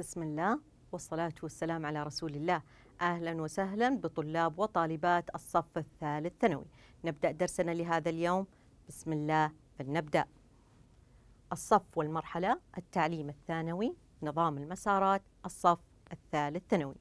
بسم الله والصلاة والسلام على رسول الله أهلا وسهلا بطلاب وطالبات الصف الثالث ثانوي نبدأ درسنا لهذا اليوم بسم الله فلنبدأ الصف والمرحلة التعليم الثانوي نظام المسارات الصف الثالث ثانوي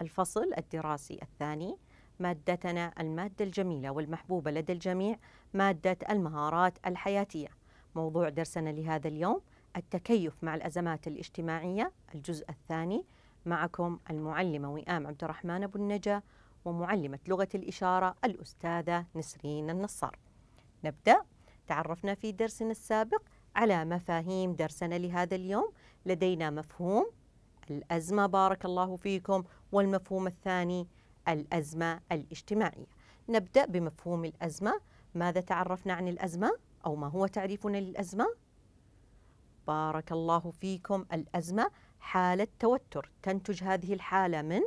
الفصل الدراسي الثاني مادتنا المادة الجميلة والمحبوبة لدى الجميع مادة المهارات الحياتية موضوع درسنا لهذا اليوم التكيف مع الأزمات الاجتماعية الجزء الثاني معكم المعلمة وئام عبد الرحمن أبو النجا ومعلمة لغة الإشارة الأستاذة نسرين النصار نبدأ تعرفنا في درسنا السابق على مفاهيم درسنا لهذا اليوم لدينا مفهوم الأزمة بارك الله فيكم والمفهوم الثاني الأزمة الاجتماعية نبدأ بمفهوم الأزمة ماذا تعرفنا عن الأزمة أو ما هو تعريفنا للأزمة بارك الله فيكم الأزمة حالة توتر تنتج هذه الحالة من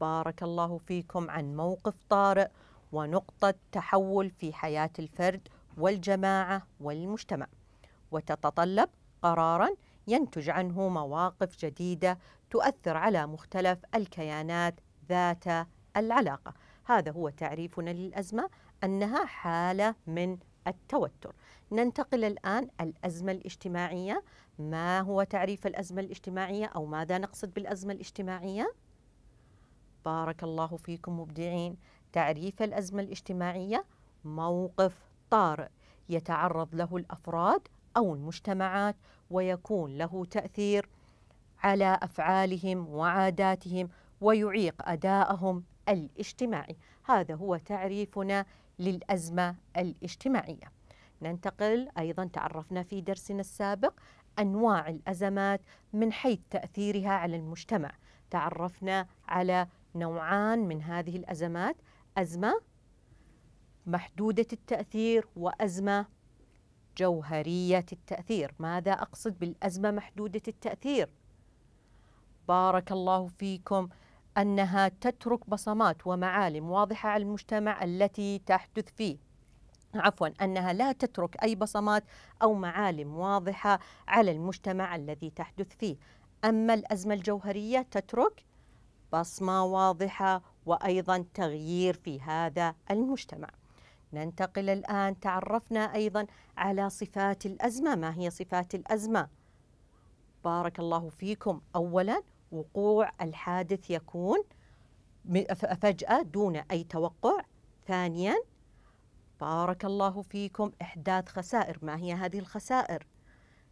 بارك الله فيكم عن موقف طارئ ونقطة تحول في حياة الفرد والجماعة والمجتمع وتتطلب قرارا ينتج عنه مواقف جديدة تؤثر على مختلف الكيانات ذات العلاقة هذا هو تعريفنا للأزمة أنها حالة من التوتر ننتقل الآن الأزمة الاجتماعية ما هو تعريف الأزمة الاجتماعية أو ماذا نقصد بالأزمة الاجتماعية؟ بارك الله فيكم مبدعين تعريف الأزمة الاجتماعية موقف طارئ يتعرض له الأفراد أو المجتمعات ويكون له تأثير على أفعالهم وعاداتهم ويعيق أدائهم الاجتماعي هذا هو تعريفنا للأزمة الاجتماعية ننتقل أيضا تعرفنا في درسنا السابق أنواع الأزمات من حيث تأثيرها على المجتمع تعرفنا على نوعان من هذه الأزمات أزمة محدودة التأثير وأزمة جوهرية التأثير ماذا أقصد بالأزمة محدودة التأثير؟ بارك الله فيكم أنها تترك بصمات ومعالم واضحة على المجتمع التي تحدث فيه عفوا انها لا تترك اي بصمات او معالم واضحه على المجتمع الذي تحدث فيه اما الازمه الجوهريه تترك بصمه واضحه وايضا تغيير في هذا المجتمع ننتقل الان تعرفنا ايضا على صفات الازمه ما هي صفات الازمه بارك الله فيكم اولا وقوع الحادث يكون فجاه دون اي توقع ثانيا بارك الله فيكم إحداث خسائر ما هي هذه الخسائر؟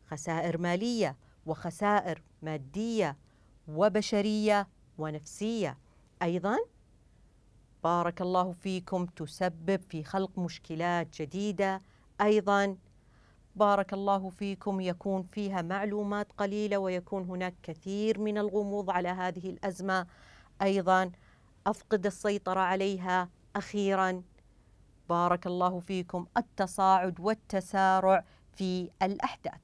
خسائر مالية وخسائر مادية وبشرية ونفسية أيضا بارك الله فيكم تسبب في خلق مشكلات جديدة أيضا بارك الله فيكم يكون فيها معلومات قليلة ويكون هناك كثير من الغموض على هذه الأزمة أيضا أفقد السيطرة عليها أخيرا بارك الله فيكم التصاعد والتسارع في الأحداث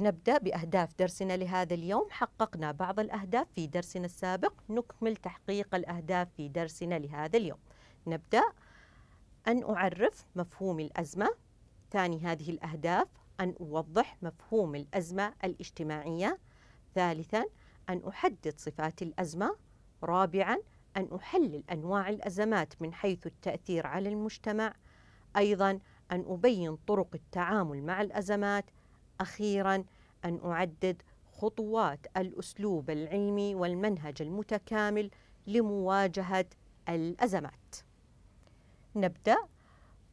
نبدأ بأهداف درسنا لهذا اليوم حققنا بعض الأهداف في درسنا السابق نكمل تحقيق الأهداف في درسنا لهذا اليوم نبدأ أن أعرف مفهوم الأزمة ثاني هذه الأهداف أن أوضح مفهوم الأزمة الاجتماعية ثالثا أن أحدد صفات الأزمة رابعا أن أحلل أنواع الأزمات من حيث التأثير على المجتمع أيضا أن أبين طرق التعامل مع الأزمات أخيرا أن أعدد خطوات الأسلوب العلمي والمنهج المتكامل لمواجهة الأزمات نبدأ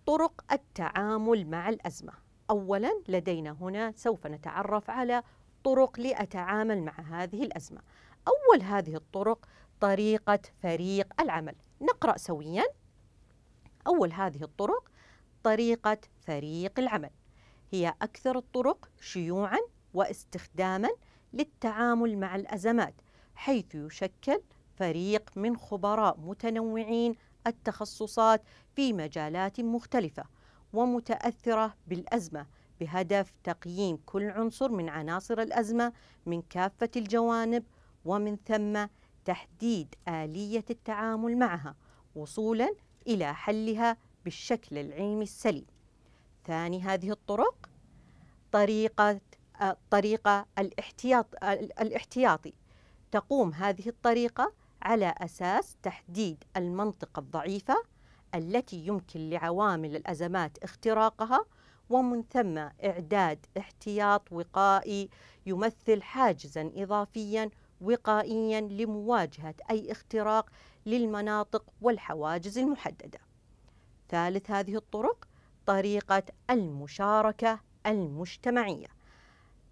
طرق التعامل مع الأزمة أولا لدينا هنا سوف نتعرف على طرق لأتعامل مع هذه الأزمة أول هذه الطرق طريقة فريق العمل نقرأ سويا أول هذه الطرق طريقة فريق العمل هي أكثر الطرق شيوعا واستخداما للتعامل مع الأزمات حيث يشكل فريق من خبراء متنوعين التخصصات في مجالات مختلفة ومتأثرة بالأزمة بهدف تقييم كل عنصر من عناصر الأزمة من كافة الجوانب ومن ثم تحديد آلية التعامل معها وصولا إلى حلها بالشكل العلمي السليم. ثاني هذه الطرق طريقة آه، طريقة الاحتياط الاحتياطي تقوم هذه الطريقة على أساس تحديد المنطقة الضعيفة التي يمكن لعوامل الأزمات اختراقها ومن ثم إعداد احتياط وقائي يمثل حاجزا إضافيا وقائيا لمواجهة أي اختراق للمناطق والحواجز المحددة. ثالث هذه الطرق طريقة المشاركة المجتمعية.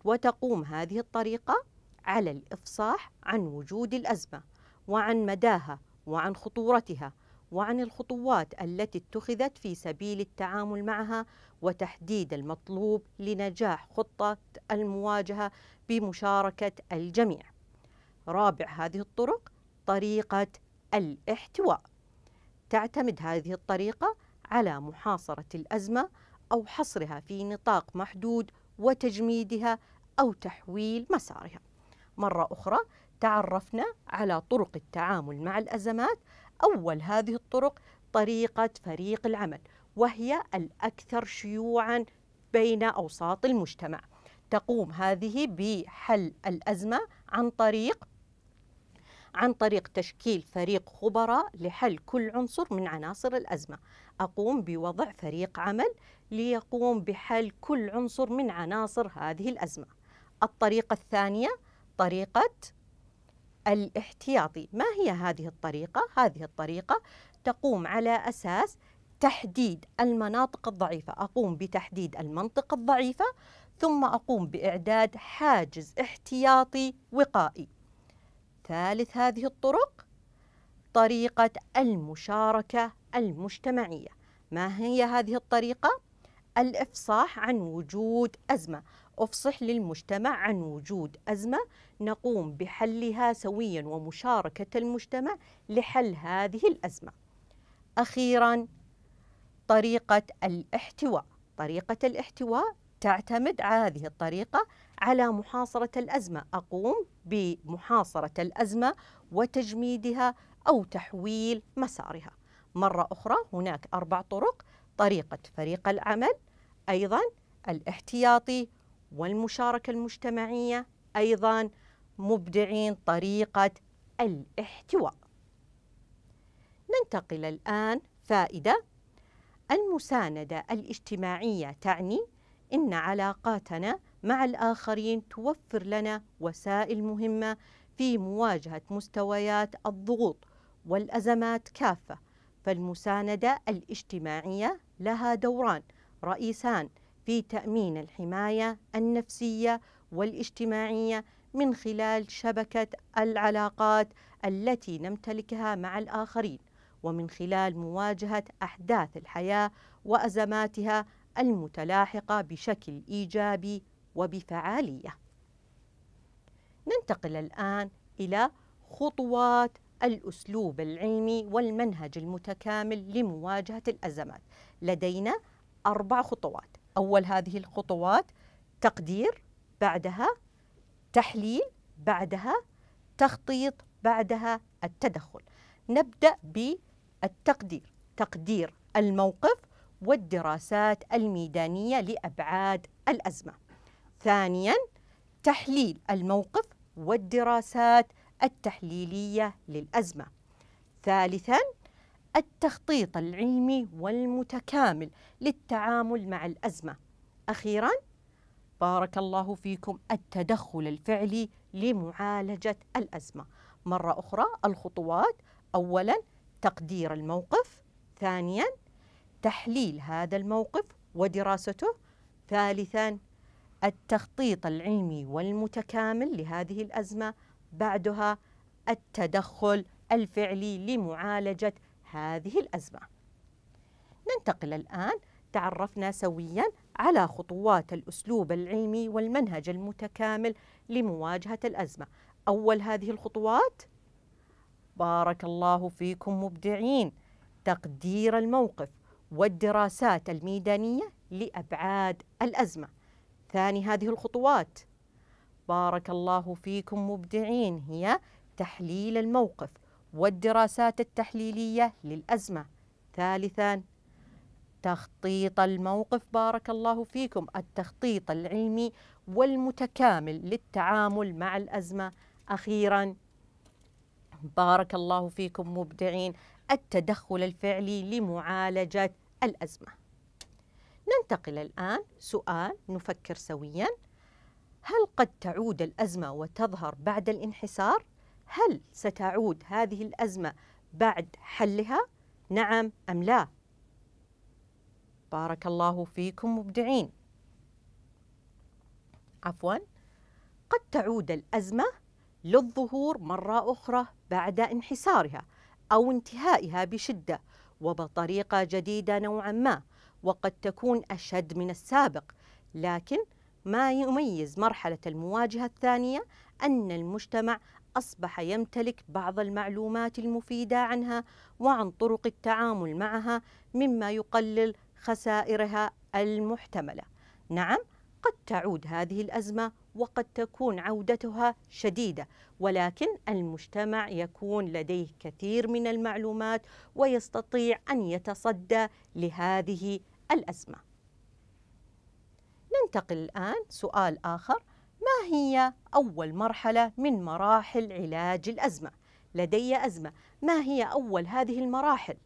وتقوم هذه الطريقة على الإفصاح عن وجود الأزمة وعن مداها وعن خطورتها وعن الخطوات التي اتخذت في سبيل التعامل معها وتحديد المطلوب لنجاح خطة المواجهة بمشاركة الجميع. رابع هذه الطرق طريقة الاحتواء تعتمد هذه الطريقة على محاصرة الأزمة أو حصرها في نطاق محدود وتجميدها أو تحويل مسارها مرة أخرى تعرفنا على طرق التعامل مع الأزمات أول هذه الطرق طريقة فريق العمل وهي الأكثر شيوعا بين أوساط المجتمع تقوم هذه بحل الأزمة عن طريق عن طريق تشكيل فريق خبراء لحل كل عنصر من عناصر الأزمة أقوم بوضع فريق عمل ليقوم بحل كل عنصر من عناصر هذه الأزمة الطريقة الثانية طريقة الاحتياطي ما هي هذه الطريقة؟ هذه الطريقة تقوم على أساس تحديد المناطق الضعيفة أقوم بتحديد المنطقة الضعيفة ثم أقوم بإعداد حاجز احتياطي وقائي ثالث هذه الطرق طريقة المشاركة المجتمعية ما هي هذه الطريقة؟ الإفصاح عن وجود أزمة أفصح للمجتمع عن وجود أزمة نقوم بحلها سويا ومشاركة المجتمع لحل هذه الأزمة أخيرا طريقة الاحتواء طريقة الاحتواء تعتمد على هذه الطريقة على محاصرة الأزمة أقوم بمحاصرة الأزمة وتجميدها أو تحويل مسارها مرة أخرى هناك أربع طرق طريقة فريق العمل أيضا الاحتياطي والمشاركة المجتمعية أيضا مبدعين طريقة الاحتواء ننتقل الآن فائدة المساندة الاجتماعية تعني إن علاقاتنا مع الآخرين توفر لنا وسائل مهمة في مواجهة مستويات الضغوط والأزمات كافة فالمساندة الاجتماعية لها دوران رئيسان في تأمين الحماية النفسية والاجتماعية من خلال شبكة العلاقات التي نمتلكها مع الآخرين ومن خلال مواجهة أحداث الحياة وأزماتها المتلاحقة بشكل إيجابي وبفعالية. ننتقل الآن إلى خطوات الأسلوب العلمي والمنهج المتكامل لمواجهة الأزمات. لدينا أربع خطوات. أول هذه الخطوات تقدير، بعدها تحليل، بعدها تخطيط، بعدها التدخل. نبدأ بالتقدير، تقدير الموقف والدراسات الميدانية لأبعاد الأزمة. ثانيا تحليل الموقف والدراسات التحليلية للأزمة ثالثا التخطيط العلمي والمتكامل للتعامل مع الأزمة أخيرا بارك الله فيكم التدخل الفعلي لمعالجة الأزمة مرة أخرى الخطوات أولا تقدير الموقف ثانيا تحليل هذا الموقف ودراسته ثالثا التخطيط العلمي والمتكامل لهذه الأزمة بعدها التدخل الفعلي لمعالجة هذه الأزمة ننتقل الآن تعرفنا سويا على خطوات الأسلوب العلمي والمنهج المتكامل لمواجهة الأزمة أول هذه الخطوات بارك الله فيكم مبدعين تقدير الموقف والدراسات الميدانية لأبعاد الأزمة ثاني هذه الخطوات بارك الله فيكم مبدعين هي تحليل الموقف والدراسات التحليلية للأزمة ثالثا تخطيط الموقف بارك الله فيكم التخطيط العلمي والمتكامل للتعامل مع الأزمة أخيرا بارك الله فيكم مبدعين التدخل الفعلي لمعالجة الأزمة ننتقل الآن سؤال نفكر سويا هل قد تعود الأزمة وتظهر بعد الانحسار؟ هل ستعود هذه الأزمة بعد حلها؟ نعم أم لا؟ بارك الله فيكم مبدعين عفوا قد تعود الأزمة للظهور مرة أخرى بعد انحسارها أو انتهائها بشدة وبطريقة جديدة نوعا ما وقد تكون أشد من السابق لكن ما يميز مرحلة المواجهة الثانية أن المجتمع أصبح يمتلك بعض المعلومات المفيدة عنها وعن طرق التعامل معها مما يقلل خسائرها المحتملة. نعم قد تعود هذه الأزمة وقد تكون عودتها شديدة ولكن المجتمع يكون لديه كثير من المعلومات ويستطيع أن يتصدى لهذه الأزمة ننتقل الآن سؤال آخر ما هي أول مرحلة من مراحل علاج الأزمة؟ لدي أزمة ما هي أول هذه المراحل؟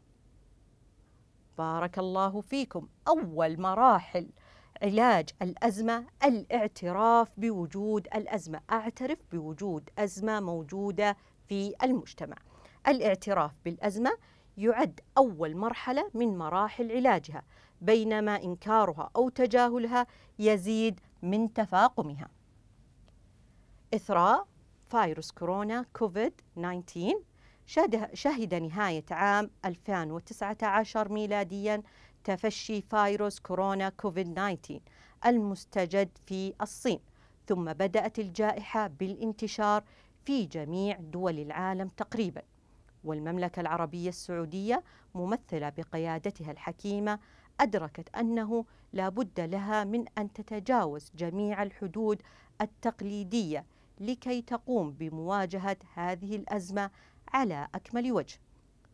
بارك الله فيكم أول مراحل علاج الأزمة الاعتراف بوجود الأزمة أعترف بوجود أزمة موجودة في المجتمع الاعتراف بالأزمة يعد أول مرحلة من مراحل علاجها بينما إنكارها أو تجاهلها يزيد من تفاقمها إثراء فيروس كورونا كوفيد 19 شهد نهاية عام 2019 ميلاديا تفشي فيروس كورونا كوفيد 19 المستجد في الصين ثم بدأت الجائحة بالانتشار في جميع دول العالم تقريبا والمملكة العربية السعودية ممثلة بقيادتها الحكيمة أدركت أنه لا بد لها من أن تتجاوز جميع الحدود التقليدية لكي تقوم بمواجهة هذه الأزمة على أكمل وجه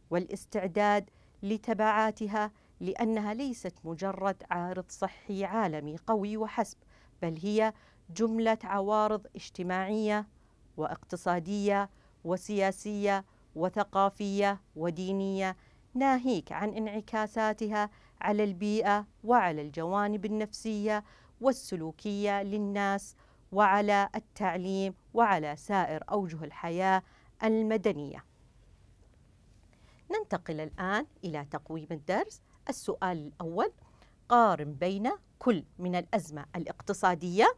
والاستعداد لتبعاتها لأنها ليست مجرد عارض صحي عالمي قوي وحسب بل هي جملة عوارض اجتماعية واقتصادية وسياسية وثقافية ودينية ناهيك عن انعكاساتها على البيئة وعلى الجوانب النفسية والسلوكية للناس وعلى التعليم وعلى سائر أوجه الحياة المدنية. ننتقل الآن إلى تقويم الدرس السؤال الأول قارن بين كل من الأزمة الاقتصادية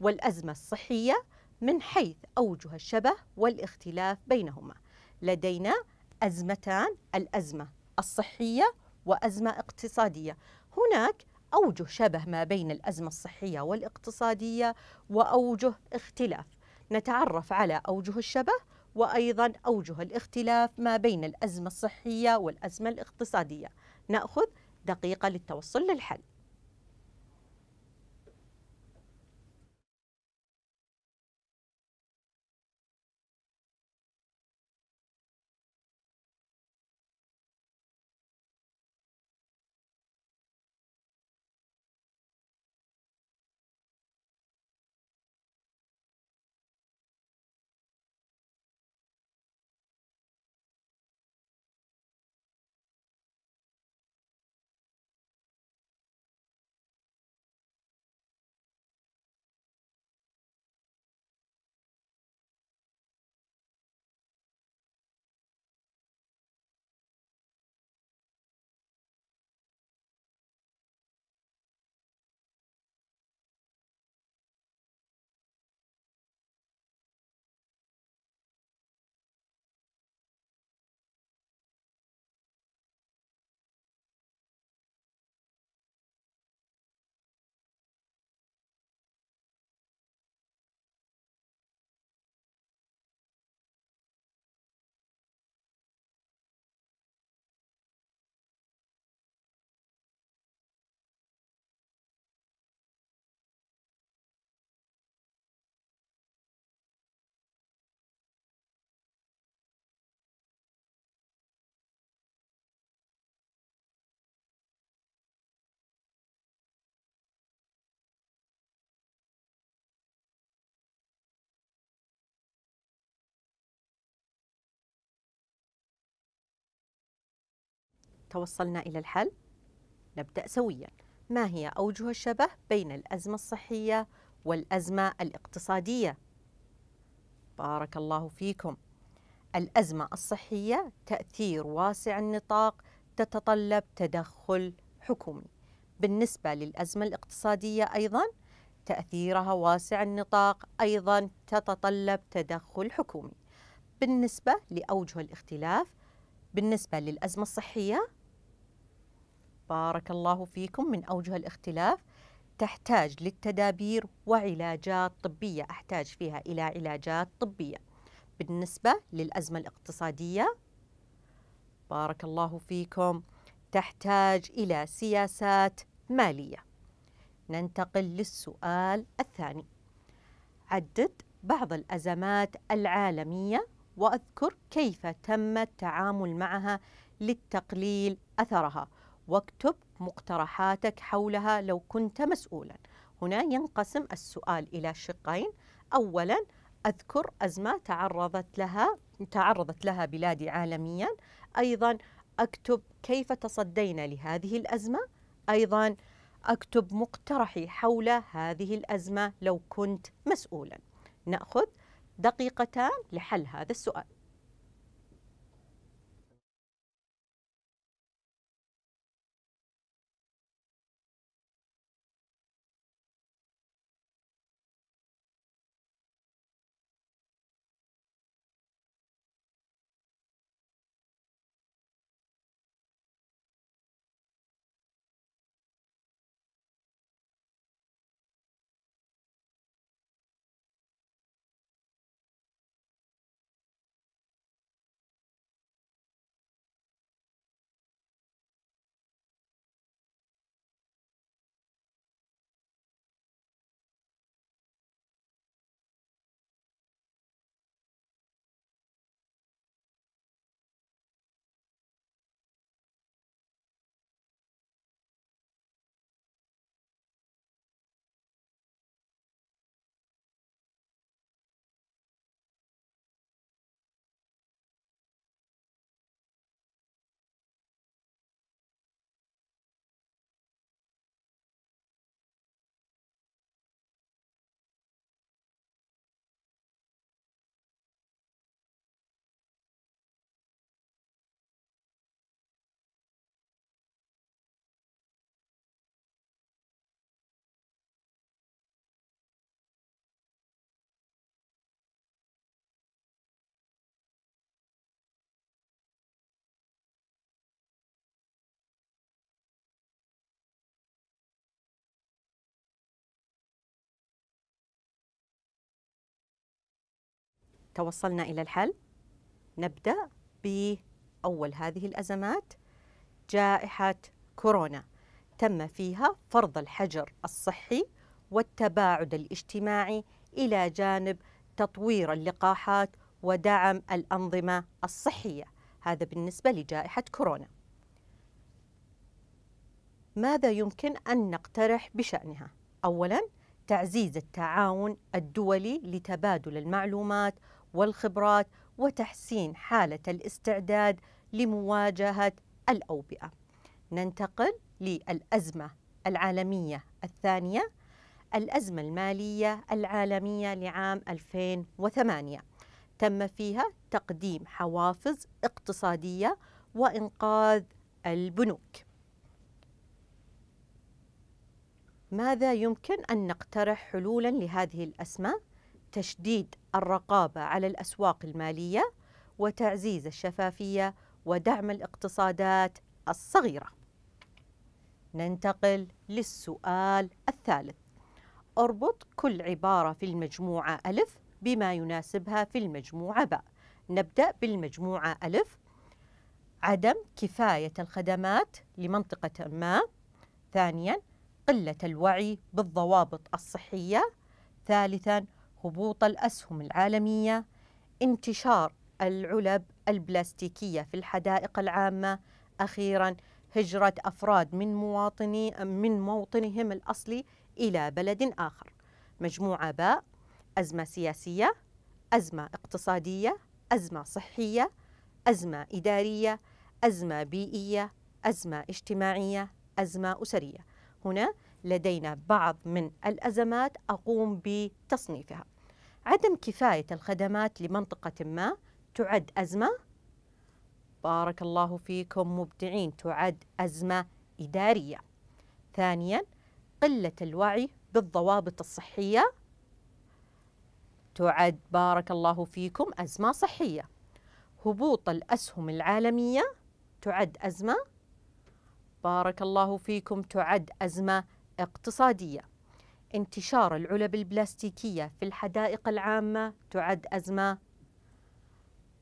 والأزمة الصحية من حيث أوجه الشبه والاختلاف بينهما لدينا أزمتان الأزمة الصحية وأزمة اقتصادية هناك أوجه شبه ما بين الأزمة الصحية والاقتصادية وأوجه اختلاف نتعرف على أوجه الشبه وأيضا أوجه الاختلاف ما بين الأزمة الصحية والأزمة الاقتصادية نأخذ دقيقة للتوصل للحل توصلنا إلى الحل؟ نبدأ سويا ما هي أوجه الشبه بين الأزمة الصحية والأزمة الاقتصادية؟ بارك الله فيكم الأزمة الصحية تأثير واسع النطاق تتطلب تدخل حكومي بالنسبة للأزمة الاقتصادية أيضا تأثيرها واسع النطاق أيضا تتطلب تدخل حكومي بالنسبة لأوجه الاختلاف بالنسبة للأزمة الصحية بارك الله فيكم من أوجه الاختلاف تحتاج للتدابير وعلاجات طبية أحتاج فيها إلى علاجات طبية بالنسبة للأزمة الاقتصادية بارك الله فيكم تحتاج إلى سياسات مالية ننتقل للسؤال الثاني عدد بعض الأزمات العالمية وأذكر كيف تم التعامل معها للتقليل أثرها واكتب مقترحاتك حولها لو كنت مسؤولا هنا ينقسم السؤال إلى شقين أولا أذكر أزمة تعرضت لها تعرضت لها بلادي عالميا أيضا أكتب كيف تصدينا لهذه الأزمة أيضا أكتب مقترحي حول هذه الأزمة لو كنت مسؤولا نأخذ دقيقتان لحل هذا السؤال توصلنا إلى الحل نبدأ بأول هذه الأزمات جائحة كورونا تم فيها فرض الحجر الصحي والتباعد الاجتماعي إلى جانب تطوير اللقاحات ودعم الأنظمة الصحية هذا بالنسبة لجائحة كورونا ماذا يمكن أن نقترح بشأنها؟ أولاً تعزيز التعاون الدولي لتبادل المعلومات والخبرات وتحسين حالة الاستعداد لمواجهة الأوبئة. ننتقل للأزمة العالمية الثانية الأزمة المالية العالمية لعام 2008 تم فيها تقديم حوافز اقتصادية وإنقاذ البنوك. ماذا يمكن أن نقترح حلولا لهذه الأزمة؟ تشديد الرقابة على الأسواق المالية وتعزيز الشفافية ودعم الاقتصادات الصغيرة. ننتقل للسؤال الثالث. اربط كل عبارة في المجموعة ألف بما يناسبها في المجموعة باء. نبدأ بالمجموعة ألف عدم كفاية الخدمات لمنطقة ما. ثانياً قلة الوعي بالضوابط الصحية. ثالثاً هبوط الأسهم العالمية انتشار العلب البلاستيكية في الحدائق العامة أخيرا هجرة أفراد من مواطني من موطنهم الأصلي إلى بلد آخر مجموعة باء أزمة سياسية أزمة اقتصادية أزمة صحية أزمة إدارية أزمة بيئية أزمة اجتماعية أزمة أسرية هنا لدينا بعض من الأزمات أقوم بتصنيفها عدم كفاية الخدمات لمنطقة ما تعد أزمة؟ بارك الله فيكم مبدعين تعد أزمة إدارية. ثانياً قلة الوعي بالضوابط الصحية تعد بارك الله فيكم أزمة صحية. هبوط الأسهم العالمية تعد أزمة بارك الله فيكم تعد أزمة اقتصادية. انتشار العلب البلاستيكية في الحدائق العامة تعد أزمة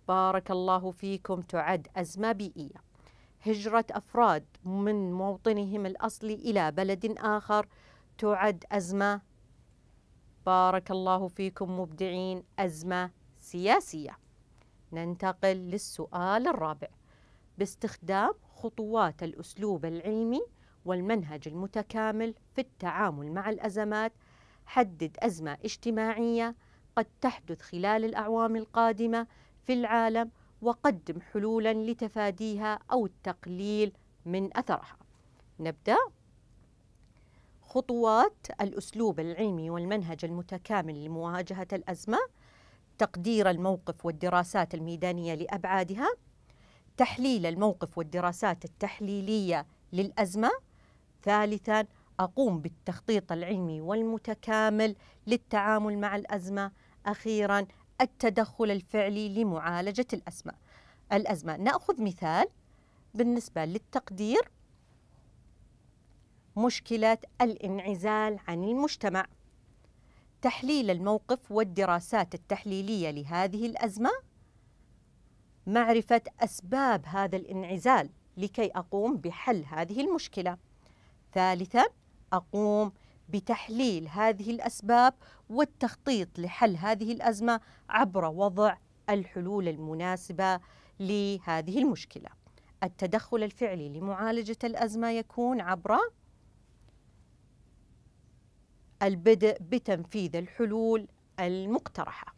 بارك الله فيكم تعد أزمة بيئية هجرة أفراد من موطنهم الأصلي إلى بلد آخر تعد أزمة بارك الله فيكم مبدعين أزمة سياسية ننتقل للسؤال الرابع باستخدام خطوات الأسلوب العلمي والمنهج المتكامل في التعامل مع الأزمات حدد أزمة اجتماعية قد تحدث خلال الأعوام القادمة في العالم وقدم حلولا لتفاديها أو التقليل من أثرها نبدأ خطوات الأسلوب العلمي والمنهج المتكامل لمواجهة الأزمة تقدير الموقف والدراسات الميدانية لأبعادها تحليل الموقف والدراسات التحليلية للأزمة ثالثا أقوم بالتخطيط العلمي والمتكامل للتعامل مع الأزمة أخيرا التدخل الفعلي لمعالجة الأزمة الأزمة نأخذ مثال بالنسبة للتقدير مشكلة الانعزال عن المجتمع تحليل الموقف والدراسات التحليلية لهذه الأزمة معرفة أسباب هذا الانعزال لكي أقوم بحل هذه المشكلة ثالثا أقوم بتحليل هذه الأسباب والتخطيط لحل هذه الأزمة عبر وضع الحلول المناسبة لهذه المشكلة التدخل الفعلي لمعالجة الأزمة يكون عبر البدء بتنفيذ الحلول المقترحة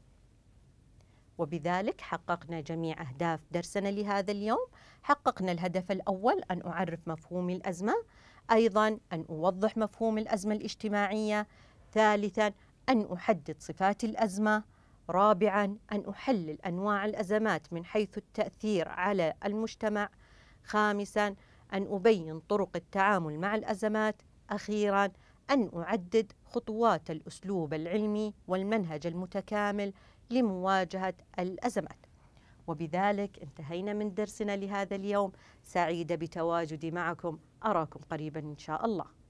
وبذلك حققنا جميع أهداف درسنا لهذا اليوم حققنا الهدف الأول أن أعرف مفهوم الأزمة أيضا أن أوضح مفهوم الأزمة الاجتماعية ثالثا أن أحدد صفات الأزمة رابعا أن أحلل أنواع الأزمات من حيث التأثير على المجتمع خامسا أن أبين طرق التعامل مع الأزمات أخيرا أن أعدد خطوات الأسلوب العلمي والمنهج المتكامل لمواجهة الأزمات وبذلك انتهينا من درسنا لهذا اليوم سعيدة بتواجدي معكم أراكم قريبا إن شاء الله